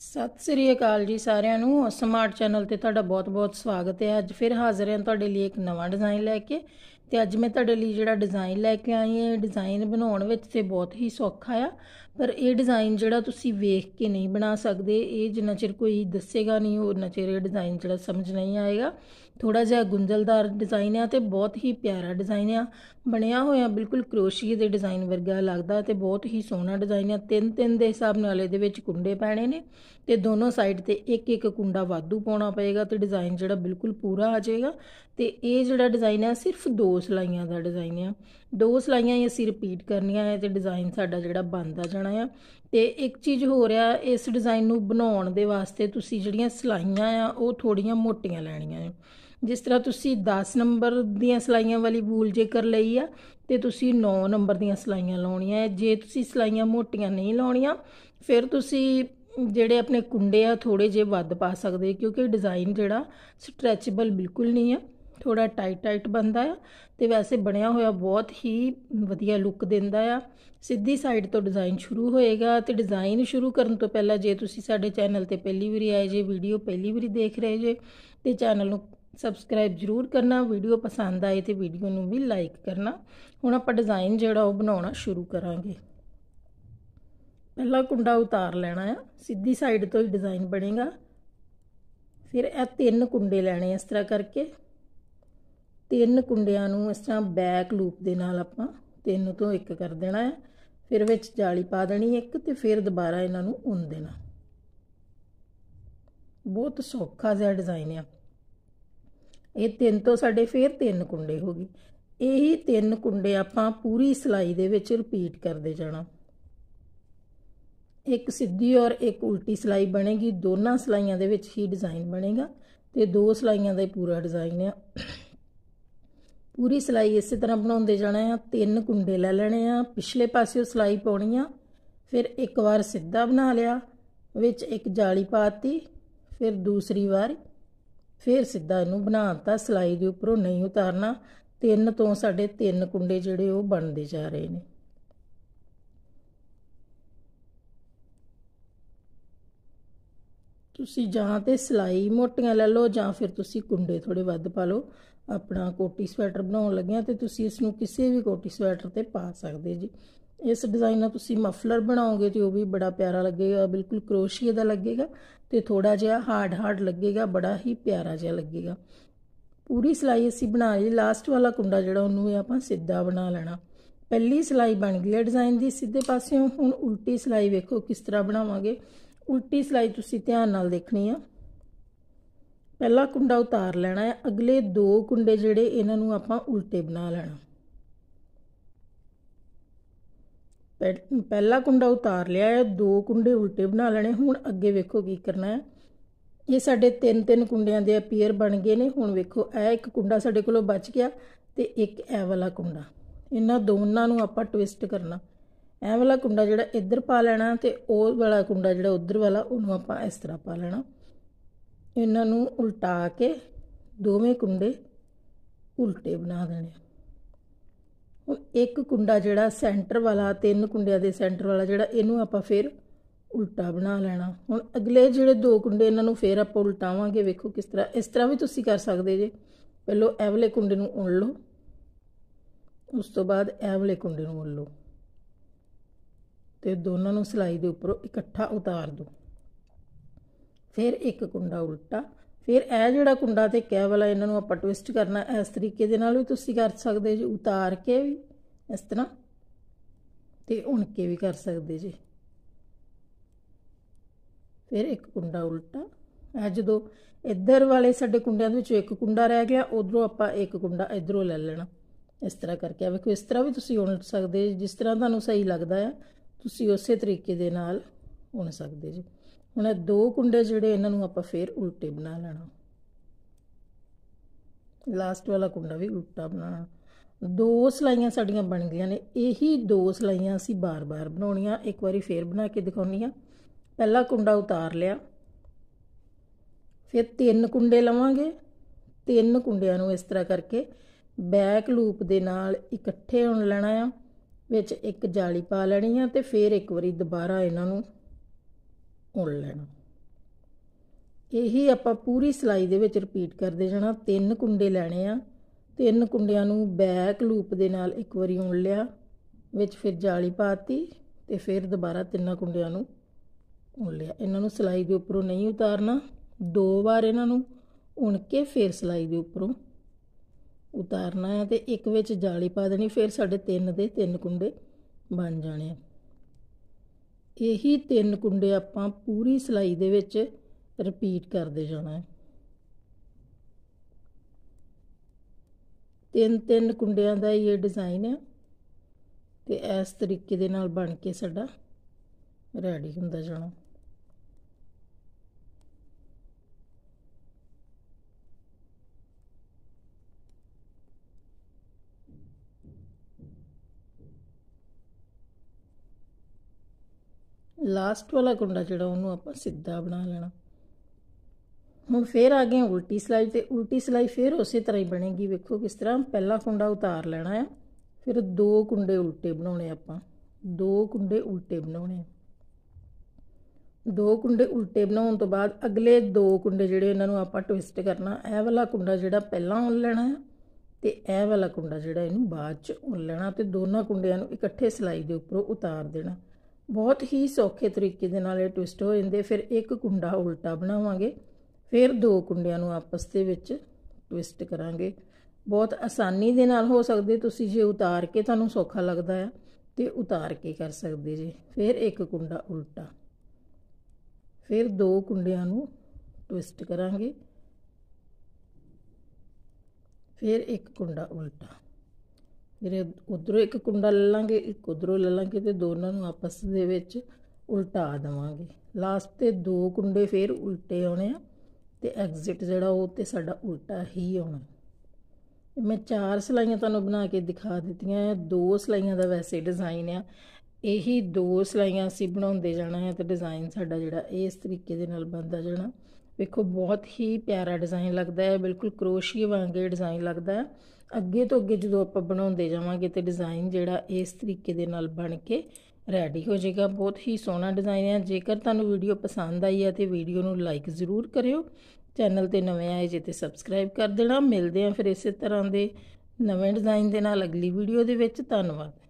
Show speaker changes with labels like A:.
A: ਸਤਿ ਸ੍ਰੀ ਅਕਾਲ ਜੀ ਸਾਰਿਆਂ ਨੂੰ ਸਮਾਰਟ ਚੈਨਲ ਤੇ ਤੁਹਾਡਾ ਬਹੁਤ-ਬਹੁਤ ਸਵਾਗਤ ਹੈ ਅੱਜ ਫਿਰ ਹਾਜ਼ਰ ਹਾਂ ਤੁਹਾਡੇ ਲਈ ਇੱਕ ਨਵਾਂ ਡਿਜ਼ਾਈਨ ਲੈ ਕੇ ਤੇ ਅੱਜ ਮੈਂ ਤੁਹਾਡੇ ਲਈ ਜਿਹੜਾ ਡਿਜ਼ਾਈਨ ਲੈ ਕੇ ਆਈ ਹਾਂ ਡਿਜ਼ਾਈਨ ਬਣਾਉਣ ਵਿੱਚ ਤੇ ਬਹੁਤ ਹੀ ਸੌਖਾ ਆ ਪਰ ਇਹ ਡਿਜ਼ਾਈਨ ਜਿਹੜਾ ਤੁਸੀਂ ਵੇਖ ਕੇ ਨਹੀਂ ਬਣਾ ਸਕਦੇ ਇਹ ਜਿੰਨਾ ਚਿਰ ਕੋਈ ਦੱਸੇਗਾ ਨਹੀਂ ਉਹਨਾਂ ਚਿਰ ਇਹ ਡਿਜ਼ਾਈਨ ਜਿਹੜਾ ਸਮਝ ਨਹੀਂ ਆਏਗਾ ਥੋੜਾ ਜਿਹਾ ਗੁੰਝਲਦਾਰ ਡਿਜ਼ਾਈਨ ਆ ਤੇ ਬਹੁਤ ਹੀ ਪਿਆਰਾ ਡਿਜ਼ਾਈਨ ਆ ਬਣਿਆ ਹੋਇਆ ਬਿਲਕੁਲ ਕਰੋਸ਼ੀਏ ਦੇ ਡਿਜ਼ਾਈਨ ਵਰਗਾ ਲੱਗਦਾ ਤੇ ਬਹੁਤ ਹੀ ਸੋਹਣਾ ਡਿਜ਼ਾਈਨ ਆ ਤਿੰਨ ਤਿੰਨ ਦੇ ਹਿਸਾਬ ਨਾਲ ਇਹਦੇ ਵਿੱਚ ਕੁੰਡੇ ਪੈਣੇ ਨੇ ਤੇ ਦੋਨੋਂ ਸਾਈਡ ਤੇ ਇੱਕ ਇੱਕ ਕੁੰਡਾ ਵਾਧੂ ਪਾਉਣਾ ਪਏਗਾ ਤੇ ਡਿਜ਼ਾਈਨ ਜਿਹੜਾ ਬਿਲਕੁਲ ਪੂਰਾ ਆ ਜਾਏਗਾ ਤੇ ਇਹ ਜਿਹੜਾ ਡਿਜ਼ਾਈਨ ਆ ਸਿਰਫ ਦੋ ਸਲਾਈਆਂ ਦਾ ਡਿਜ਼ਾਈਨ ਆ ਦੋ ਸਲਾਈਆਂ ਹੀ ਅਸੀਂ ਰਿਪੀਟ ਕਰਨੀਆਂ ਹੈ ਤੇ ਡਿਜ਼ਾਈਨ ਸਾਡਾ ਜਿਹੜਾ ਬਣਦਾ ਜਾਣਾ ਜਾਣਾ ਆ ਤੇ ਇੱਕ ਚੀਜ਼ ਹੋ ਰਿਹਾ ਇਸ ਡਿਜ਼ਾਈਨ ਨੂੰ ਬਣਾਉਣ ਦੇ ਵਾਸਤੇ ਤੁਸੀਂ ਜਿਹੜੀਆਂ ਸਲਾਈਆਂ ਆ ਉਹ ਥੋੜੀਆਂ ਮੋਟੀਆਂ ਲੈਣੀਆਂ ਆ ਜਿਸ ਤਰ੍ਹਾਂ ਤੁਸੀਂ 10 ਨੰਬਰ ਦੀਆਂ ਸਲਾਈਆਂ ਵਾਲੀ ਬੂਲ ਜੇਕਰ ਲਈ ਆ ਤੇ ਤੁਸੀਂ 9 ਨੰਬਰ ਦੀਆਂ ਸਲਾਈਆਂ ਲਾਉਣੀਆਂ ਹੈ ਜੇ ਤੁਸੀਂ ਸਲਾਈਆਂ ਮੋਟੀਆਂ ਨਹੀਂ ਲਾਉਣੀਆਂ ਫਿਰ ਤੁਸੀਂ ਜਿਹੜੇ ਆਪਣੇ ਕੁੰਡੇ ਆ ਥੋੜੇ ਜੇ ਵੱਧ ਪਾ ਸਕਦੇ ਕਿਉਂਕਿ ਡਿਜ਼ਾਈਨ ਜਿਹੜਾ ਸਟ੍ਰੈਚੇਬਲ ਬਿਲਕੁਲ ਨਹੀਂ ਆ ਥੋੜਾ ਟਾਈਟ ਟਾਈਟ ਬੰਦਾ ਆ ਤੇ ਵੈਸੇ ਬਣਿਆ ਹੋਇਆ ਬਹੁਤ ਹੀ ਵਧੀਆ ਲੁੱਕ ਦਿੰਦਾ ਆ ਸਿੱਧੀ ਸਾਈਡ ਤੋਂ ਡਿਜ਼ਾਈਨ ਸ਼ੁਰੂ ਹੋਏਗਾ ਤੇ ਡਿਜ਼ਾਈਨ ਸ਼ੁਰੂ ਕਰਨ ਤੋਂ ਪਹਿਲਾਂ ਜੇ ਤੁਸੀਂ ਸਾਡੇ ਚੈਨਲ ਤੇ ਪਹਿਲੀ ਵਾਰੀ ਆਏ ਜੇ ਵੀਡੀਓ ਪਹਿਲੀ ਵਾਰੀ ਦੇਖ ਰਹੇ ਜੇ ਤੇ ਚੈਨਲ ਨੂੰ ਸਬਸਕ੍ਰਾਈਬ ਜ਼ਰੂਰ ਕਰਨਾ ਵੀਡੀਓ ਪਸੰਦ ਆਏ ਤੇ ਵੀਡੀਓ ਨੂੰ ਵੀ ਲਾਈਕ ਕਰਨਾ ਹੁਣ ਆਪਾਂ ਡਿਜ਼ਾਈਨ ਜਿਹੜਾ ਉਹ ਬਣਾਉਣਾ ਸ਼ੁਰੂ ਕਰਾਂਗੇ ਪਹਿਲਾ ਕੁੰਡਾ ਉਤਾਰ ਲੈਣਾ ਆ ਸਿੱਧੀ ਸਾਈਡ ਤੋਂ ਹੀ ਡਿਜ਼ਾਈਨ ਬਣੇਗਾ ਫਿਰ ਇਹ ਤਿੰਨ ਕੁੰਡੇ ਲੈਣੇ ਇਸ ਤਰ੍ਹਾਂ ਕਰਕੇ ਤਿੰਨ ਕੁੰਡਿਆਂ ਨੂੰ ਇਸ ਤਰ੍ਹਾਂ ਬੈਕ ਲੂਪ ਦੇ ਨਾਲ ਆਪਾਂ ਤਿੰਨ ਤੋਂ ਇੱਕ ਕਰ ਦੇਣਾ ਹੈ ਫਿਰ ਵਿੱਚ ਜਾਲੀ ਪਾ ਦੇਣੀ ਇੱਕ ਤੇ ਫਿਰ ਦੁਬਾਰਾ ਇਹਨਾਂ ਨੂੰ ਉਣ ਦੇਣਾ ਬਹੁਤ ਸੌਖਾ ਜਿਹਾ ਡਿਜ਼ਾਈਨ ਆ ਇਹ ਤਿੰਨ ਤੋਂ ਸਾਡੇ ਫਿਰ ਤਿੰਨ ਕੁੰਡੇ ਹੋ ਗਏ ਇਹੀ ਤਿੰਨ ਕੁੰਡੇ ਆਪਾਂ ਪੂਰੀ ਸਲਾਈ ਦੇ ਵਿੱਚ ਰਿਪੀਟ ਕਰਦੇ ਜਾਣਾ ਇੱਕ ਸਿੱਧੀ ਔਰ ਇੱਕ ਉਲਟੀ ਸਲਾਈ ਬਣੇਗੀ ਦੋਨਾਂ ਸਲਾਈਆਂ ਦੇ ਵਿੱਚ ਹੀ ਡਿਜ਼ਾਈਨ ਬਣੇਗਾ ਤੇ ਦੋ ਸਲਾਈਆਂ ਦਾ ਹੀ ਪੂਰਾ ਡਿਜ਼ਾਈਨ ਆ ਪੂਰੀ ਸਲਾਈ ਇਸੇ ਤਰ੍ਹਾਂ ਬਣਾਉਂਦੇ ਜਾਣਾ ਆ ਤਿੰਨ ਕੁੰਡੇ ਲੈ ਲੈਣੇ ਆ ਪਿਛਲੇ ਪਾਸਿਓ ਸਲਾਈ ਪਾਉਣੀ ਆ ਫਿਰ ਇੱਕ ਵਾਰ ਸਿੱਧਾ ਬਣਾ ਲਿਆ ਵਿੱਚ ਇੱਕ ਜਾਲੀ ਪਾਤੀ ਫਿਰ ਦੂਸਰੀ ਵਾਰ ਫਿਰ ਸਿੱਧਾ ਇਹਨੂੰ ਬਣਾਤਾ ਸਲਾਈ ਦੇ ਉੱਪਰੋਂ ਨਹੀਂ ਉਤਾਰਨਾ ਤਿੰਨ ਤੋਂ ਸਾਡੇ ਤਿੰਨ ਕੁੰਡੇ ਜਿਹੜੇ ਉਹ ਬਣਦੇ ਜਾ ਰਹੇ ਨੇ ਤੁਸੀਂ ਜਾਂ ਤੇ ਸਲਾਈ ਮੋਟੀਆਂ ਲੈ ਲਓ ਜਾਂ ਫਿਰ ਤੁਸੀਂ ਕੁੰਡੇ ਥੋੜੇ ਵੱਧ ਪਾ ਲਓ ਆਪਣਾ ਕੋਟੀ ਸਵੈਟਰ ਬਣਾਉਣ ਲੱਗਿਆ ਤੇ ਤੁਸੀਂ ਇਸ ਨੂੰ ਕਿਸੇ ਵੀ ਕੋਟੀ ਸਵੈਟਰ ਤੇ ਪਾ ਸਕਦੇ ਜੀ ਇਸ ਡਿਜ਼ਾਈਨ ਨਾਲ ਤੁਸੀਂ ਮਫਲਰ ਬਣਾਓਗੇ ਤੇ ਉਹ ਵੀ ਬੜਾ ਪਿਆਰਾ ਲੱਗੇਗਾ ਬਿਲਕੁਲ ਕਰੋਸ਼ੀਏ ਦਾ ਲੱਗੇਗਾ ਤੇ ਥੋੜਾ ਜਿਹਾ ਹਾਰਡ ਹਾਰਡ ਲੱਗੇਗਾ ਬੜਾ ਹੀ ਪਿਆਰਾ ਜਿਹਾ ਲੱਗੇਗਾ ਪੂਰੀ ਸਲਾਈ ਅਸੀਂ ਬਣਾ ਲਈ ਲਾਸਟ ਵਾਲਾ ਕੁੰਡਾ ਜਿਹੜਾ ਉਹਨੂੰ ਆਪਾਂ ਸਿੱਧਾ ਬਣਾ ਲੈਣਾ ਪਹਿਲੀ ਸਲਾਈ ਬਣ ਗਈ ਹੈ ਡਿਜ਼ਾਈਨ ਦੀ ਸਿੱਧੇ ਪਾਸਿਓਂ ਹੁਣ ਉਲਟੀ ਸਲਾਈ ਵੇਖੋ ਕਿਸ ਤਰ੍ਹਾਂ ਬਣਾਵਾਂਗੇ ਉਲਟੀ ਸਲਾਈ ਤੁਸੀਂ ਧਿਆਨ ਨਾਲ ਦੇਖਣੀ ਆ ਪਹਿਲਾ ਕੁੰਡਾ ਉਤਾਰ ਲੈਣਾ ਹੈ ਅਗਲੇ ਦੋ ਕੁੰਡੇ ਜਿਹੜੇ ਇਹਨਾਂ ਨੂੰ ਆਪਾਂ ਉਲਟੇ ਬਣਾ ਲੈਣਾ ਪਹਿਲਾ ਕੁੰਡਾ ਉਤਾਰ ਲਿਆ ਹੈ ਦੋ ਕੁੰਡੇ ਉਲਟੇ ਬਣਾ ਲੈਣੇ ਹੁਣ ਅੱਗੇ ਵੇਖੋ ਕੀ ਕਰਨਾ ਹੈ ਇਹ ਸਾਡੇ ਤਿੰਨ ਤਿੰਨ ਕੁੰਡਿਆਂ ਦੇ ਅਪੀਅਰ ਬਣ ਗਏ ਨੇ ਹੁਣ ਵੇਖੋ ਇਹ ਇੱਕ ਕੁੰਡਾ ਸਾਡੇ ਕੋਲੋਂ ਬਚ ਗਿਆ ਤੇ ਇੱਕ ਇਹ ਵਾਲਾ ਕੁੰਡਾ ਇਹਨਾਂ ਦੋਨਾਂ ਨੂੰ ਆਪਾਂ ਟਵਿਸਟ ਕਰਨਾ ਇਹ ਵਾਲਾ ਕੁੰਡਾ ਜਿਹੜਾ ਇੱਧਰ ਪਾ ਲੈਣਾ ਤੇ ਉਹ ਵਾਲਾ ਕੁੰਡਾ ਜਿਹੜਾ ਉੱਧਰ ਵਾਲਾ ਉਹਨੂੰ ਆਪਾਂ ਇਸ ਤਰ੍ਹਾਂ ਪਾ ਲੈਣਾ ਇਹਨਾਂ ਨੂੰ ਉਲਟਾ ਕੇ ਦੋਵੇਂ ਕੁੰਡੇ ਉਲਟੇ ਬਣਾ ਦੇਣੇ ਹੁਣ ਇੱਕ ਕੁੰਡਾ ਜਿਹੜਾ ਸੈਂਟਰ ਵਾਲਾ ਤਿੰਨ ਕੁੰਡਿਆਂ ਦੇ ਸੈਂਟਰ ਵਾਲਾ ਜਿਹੜਾ ਇਹਨੂੰ ਆਪਾਂ ਫਿਰ ਉਲਟਾ ਬਣਾ ਲੈਣਾ ਹੁਣ ਅਗਲੇ ਜਿਹੜੇ ਦੋ ਕੁੰਡੇ ਇਹਨਾਂ ਨੂੰ ਫਿਰ ਆਪਾਂ ਉਲਟਾਵਾਂਗੇ ਵੇਖੋ ਕਿਸ ਤਰ੍ਹਾਂ ਇਸ ਤਰ੍ਹਾਂ ਵੀ ਤੁਸੀਂ ਕਰ ਸਕਦੇ ਜੇ ਪਹਿਲੋ ਐਵਲੇ ਕੁੰਡੇ ਨੂੰ ਉਣ ਲਓ ਉਸ ਤੋਂ ਬਾਅਦ ਐਵਲੇ ਕੁੰਡੇ ਨੂੰ ਉਣ ਲਓ ਤੇ ਦੋਨਾਂ ਨੂੰ ਸਲਾਈ ਦੇ ਉੱਪਰੋਂ ਇਕੱਠਾ ਉਤਾਰ ਦਿਓ ਫਿਰ ਇੱਕ ਕੁੰਡਾ ਉਲਟਾ ਫਿਰ ਇਹ ਜਿਹੜਾ ਕੁੰਡਾ ਤੇ ਕਹਿ ਵਾਲਾ ਇਹਨਾਂ ਨੂੰ ਆਪਾਂ ਟਵਿਸਟ ਕਰਨਾ ਇਸ ਤਰੀਕੇ ਦੇ ਨਾਲ ਵੀ ਤੁਸੀਂ ਕਰ ਸਕਦੇ ਜੀ ਉਤਾਰ ਕੇ ਵੀ ਇਸ ਤਰ੍ਹਾਂ ਤੇ ਉਣ ਕੇ ਵੀ ਕਰ ਸਕਦੇ ਜੀ ਫਿਰ ਇੱਕ ਕੁੰਡਾ ਉਲਟਾ ਇਹ ਜਦੋਂ ਇੱਧਰ ਵਾਲੇ ਸਾਡੇ ਕੁੰਡਿਆਂ ਦੇ ਵਿੱਚੋਂ ਇੱਕ ਕੁੰਡਾ ਰਹਿ ਗਿਆ ਉਧਰੋਂ ਆਪਾਂ ਇੱਕ ਕੁੰਡਾ ਇਧਰੋਂ ਲੈ ਲੈਣਾ ਇਸ ਤਰ੍ਹਾਂ ਕਰਕੇ ਆ ਵੇਖੋ ਇਸ ਤਰ੍ਹਾਂ ਵੀ ਤੁਸੀਂ ਉਣ ਸਕਦੇ ਜਿਸ ਤਰ੍ਹਾਂ ਤੁਹਾਨੂੰ ਸਹੀ ਲੱਗਦਾ ਹੈ ਤੁਸੀਂ ਉਸੇ ਤਰੀਕੇ ਦੇ ਨਾਲ ਉਣ ਸਕਦੇ ਜੀ ਹੁਣ ਇਹ ਦੋ ਕੁੰਡੇ ਜਿਹੜੇ ਇਹਨਾਂ ਨੂੰ ਆਪਾਂ ਫੇਰ ਉਲਟੇ ਬਣਾ ਲੈਣਾ ਲਾਸਟ ਵਾਲਾ ਕੁੰਡਾ ਵੀ ਉਲਟਾ ਬਣਾਣਾ ਦੋ ਸਲਾਈਆਂ ਸਾਡੀਆਂ ਬਣ ਗਈਆਂ ਨੇ ਇਹੀ ਦੋ ਸਲਾਈਆਂ ਅਸੀਂ ਬਾਰ-ਬਾਰ ਬਣਾਉਣੀਆਂ ਇੱਕ ਵਾਰੀ ਫੇਰ ਬਣਾ ਕੇ ਦਿਖਾਉਣੀ ਆ ਪਹਿਲਾ ਕੁੰਡਾ ਉਤਾਰ ਲਿਆ ਫਿਰ ਤਿੰਨ ਕੁੰਡੇ ਲਵਾਂਗੇ ਤਿੰਨ ਕੁੰਡਿਆਂ ਨੂੰ ਇਸ ਤਰ੍ਹਾਂ ਕਰਕੇ ਬੈਕ ਲੂਪ ਦੇ ਨਾਲ ਇਕੱਠੇ ਹੋਣ ਲੈਣਾ ਆ ਵਿੱਚ ਇੱਕ ਜਾਲੀ ਪਾ ਲੈਣੀ ਆ ਤੇ ਫਿਰ ਇੱਕ ਵਾਰੀ ਦੁਬਾਰਾ ਇਹਨਾਂ ਨੂੰ ਉਣ ਲੈਣਾ ਇਹੀ ਆਪਾਂ ਪੂਰੀ ਸਲਾਈ ਦੇ ਵਿੱਚ ਰਿਪੀਟ ਕਰਦੇ ਜਾਣਾ ਤਿੰਨ ਕੁੰਡੇ ਲੈਣੇ ਆ ਤਿੰਨ ਕੁੰਡਿਆਂ ਨੂੰ ਬੈਕ ਲੂਪ ਦੇ ਨਾਲ ਇੱਕ ਵਾਰੀ ਉਣ ਲਿਆ ਵਿੱਚ ਫਿਰ ਜਾਲੀ ਪਾਤੀ ਤੇ ਫਿਰ ਦੁਬਾਰਾ ਤਿੰਨਾਂ ਕੁੰਡਿਆਂ ਨੂੰ ਉਣ ਲਿਆ ਇਹਨਾਂ ਨੂੰ ਸਲਾਈ ਦੇ ਉੱਪਰੋਂ ਨਹੀਂ ਉਤਾਰਨਾ ਦੋ ਵਾਰ ਇਹਨਾਂ ਨੂੰ ਉਣ ਕੇ ਫਿਰ ਸਲਾਈ ਦੇ ਉੱਪਰੋਂ ਉਤਾਰਨਾ ਹੈ ਤੇ ਇੱਕ ਵਿੱਚ ਜਾਲੀ ਪਾ ਦੇਣੀ ਫਿਰ ਸਾਡੇ ਤਿੰਨ ਦੇ ਤਿੰਨ ਕੁੰਡੇ ਬਣ ਜਾਣੇ ਆ ਇਹੀ ਤਿੰਨ ਕੁੰਡੇ ਆਪਾਂ ਪੂਰੀ ਸਲਾਈ ਦੇ ਵਿੱਚ ਰਿਪੀਟ ਕਰਦੇ ਜਾਣਾ ਹੈ ਤਿੰਨ ਤਿੰਨ ਕੁੰਡਿਆਂ ਦਾ ਇਹ ਡਿਜ਼ਾਈਨ ਹੈ ਤੇ ਇਸ ਤਰੀਕੇ ਦੇ ਨਾਲ ਬਣ ਕੇ ਸਾਡਾ ਰੈਡੀ ਹੁੰਦਾ ਜਾਣਾ ਲਾਸਟ ਵਾਲਾ ਕੁੰਡਾ ਜਿਹੜਾ ਉਹਨੂੰ ਆਪਾਂ ਸਿੱਧਾ ਬਣਾ ਲੈਣਾ ਹੁਣ ਫੇਰ ਆ ਗਏ ਉਲਟੀ ਸਲਾਈ ਤੇ ਉਲਟੀ ਸਲਾਈ ਫੇਰ ਉਸੇ ਤਰ੍ਹਾਂ ਹੀ ਬਣੇਗੀ ਵੇਖੋ ਕਿਸ ਤਰ੍ਹਾਂ ਪਹਿਲਾ ਕੁੰਡਾ ਉਤਾਰ ਲੈਣਾ ਹੈ ਫਿਰ ਦੋ ਕੁੰਡੇ ਉਲਟੇ ਬਣਾਉਣੇ ਆਪਾਂ ਦੋ ਕੁੰਡੇ ਉਲਟੇ ਬਣਾਉਣੇ ਦੋ ਕੁੰਡੇ ਉਲਟੇ ਬਣਾਉਣ ਤੋਂ ਬਾਅਦ ਅਗਲੇ ਦੋ ਕੁੰਡੇ ਜਿਹੜੇ ਇਹਨਾਂ ਨੂੰ ਆਪਾਂ ਟਵਿਸਟ ਕਰਨਾ ਇਹ ਵਾਲਾ ਕੁੰਡਾ ਜਿਹੜਾ ਪਹਿਲਾਂ ਉਣ ਲੈਣਾ ਹੈ ਤੇ ਇਹ ਵਾਲਾ ਕੁੰਡਾ ਜਿਹੜਾ ਇਹਨੂੰ ਬਾਅਦ ਚ ਉਣ ਲੈਣਾ ਤੇ ਦੋਨਾਂ ਕੁੰਡਿਆਂ ਨੂੰ ਇਕੱਠੇ ਸਲਾਈ ਦੇ ਉੱਪਰੋਂ ਉਤਾਰ ਦੇਣਾ ਬਹੁਤ ਹੀ ਸੌਖੇ ਤਰੀਕੇ ਦੇ ਨਾਲ ਇਹ ਟਵਿਸਟ ਹੋ ਜਾਂਦੇ ਫਿਰ ਇੱਕ ਕੁੰਡਾ ਉਲਟਾ ਬਣਾਵਾਂਗੇ ਫਿਰ ਦੋ ਕੁੰਡਿਆਂ ਨੂੰ ਆਪਸ ਦੇ ਵਿੱਚ ਟਵਿਸਟ ਕਰਾਂਗੇ ਬਹੁਤ ਆਸਾਨੀ ਦੇ ਨਾਲ ਹੋ ਸਕਦੇ ਤੁਸੀਂ ਜੇ ਉਤਾਰ ਕੇ ਤੁਹਾਨੂੰ ਸੌਖਾ ਲੱਗਦਾ ਹੈ ਤੇ ਉਤਾਰ ਕੇ ਕਰ ਸਕਦੇ ਜੀ ਫਿਰ ਇੱਕ ਕੁੰਡਾ ਉਲਟਾ ਫਿਰ ਦੋ ਕੁੰਡਿਆਂ ਨੂੰ ਟਵਿਸਟ ਕਰਾਂਗੇ ਫਿਰ ਇੱਕ ਕੁੰਡਾ ਉਲਟਾ ਜਿਹੜੇ ਉਧਰੋਂ ਇੱਕ ਕੁੰਡਾ ਲੈ ਲਾਂਗੇ ਇੱਕ ਉਧਰੋਂ ਲੈ ਲਾਂਗੇ ਤੇ ਦੋਨਾਂ ਨੂੰ ਆਪਸ ਦੇ ਵਿੱਚ ਉਲਟਾ ਦਵਾਂਗੇ ਲਾਸਟ ਤੇ ਦੋ ਕੁੰਡੇ ਫੇਰ ਉਲਟੇ ਆਉਣੇ ਆ ਤੇ ਐਗਜ਼ਿਟ ਜਿਹੜਾ ਉਹ ਤੇ ਸਾਡਾ ਉਲਟਾ ਹੀ ਆਉਣਾ ਮੈਂ ਚਾਰ ਸਲਾਈਆਂ ਤੁਹਾਨੂੰ ਬਣਾ ਕੇ ਦਿਖਾ ਦਿੱਤੀਆਂ ਆ ਦੋ ਸਲਾਈਆਂ ਦਾ ਵੈਸੇ ਡਿਜ਼ਾਈਨ ਆ ਇਹੀ ਦੋ ਸਲਾਈਆਂ ਅਸੀਂ ਬਣਾਉਂਦੇ ਜਾਣਾ ਹੈ ਤੇ ਡਿਜ਼ਾਈਨ ਸਾਡਾ ਜਿਹੜਾ ਇਸ ਤਰੀਕੇ ਦੇ ਨਾਲ ਬਣਦਾ ਜਾਣਾ ਵੇਖੋ ਬਹੁਤ ਹੀ ਪਿਆਰਾ ਡਿਜ਼ਾਈਨ ਲੱਗਦਾ ਹੈ ਬਿਲਕੁਲ ਕਰੋਸ਼ੀਏ ਵਾਂਗੇ ਡਿਜ਼ਾਈਨ ਲੱਗਦਾ ਹੈ ਅੱਗੇ ਤੋਂ ਅੱਗੇ ਜਦੋਂ ਆਪਾਂ ਬਣਾਉਂਦੇ ਜਾਵਾਂਗੇ ਤੇ ਡਿਜ਼ਾਈਨ ਜਿਹੜਾ ਇਸ ਤਰੀਕੇ ਦੇ ਨਾਲ ਬਣ ਕੇ ਰੈਡੀ ਹੋ ਜਾਏਗਾ ਬਹੁਤ ਹੀ ਸੋਹਣਾ ਡਿਜ਼ਾਈਨ ਹੈ ਜੇਕਰ ਤੁਹਾਨੂੰ ਵੀਡੀਓ ਪਸੰਦ ਆਈ ਹੈ ਤੇ ਵੀਡੀਓ ਨੂੰ ਲਾਈਕ ਜ਼ਰੂਰ ਕਰਿਓ ਚੈਨਲ ਤੇ ਨਵੇਂ ਆਏ ਜੇ ਤੇ ਸਬਸਕ੍ਰਾਈਬ ਕਰ ਦੇਣਾ ਮਿਲਦੇ ਆਂ ਫਿਰ ਇਸੇ ਤਰ੍ਹਾਂ ਦੇ ਨਵੇਂ ਡਿਜ਼ਾਈਨ ਦੇ ਨਾਲ ਅਗਲੀ ਵੀਡੀਓ ਦੇ ਵਿੱਚ ਧੰਨਵਾਦ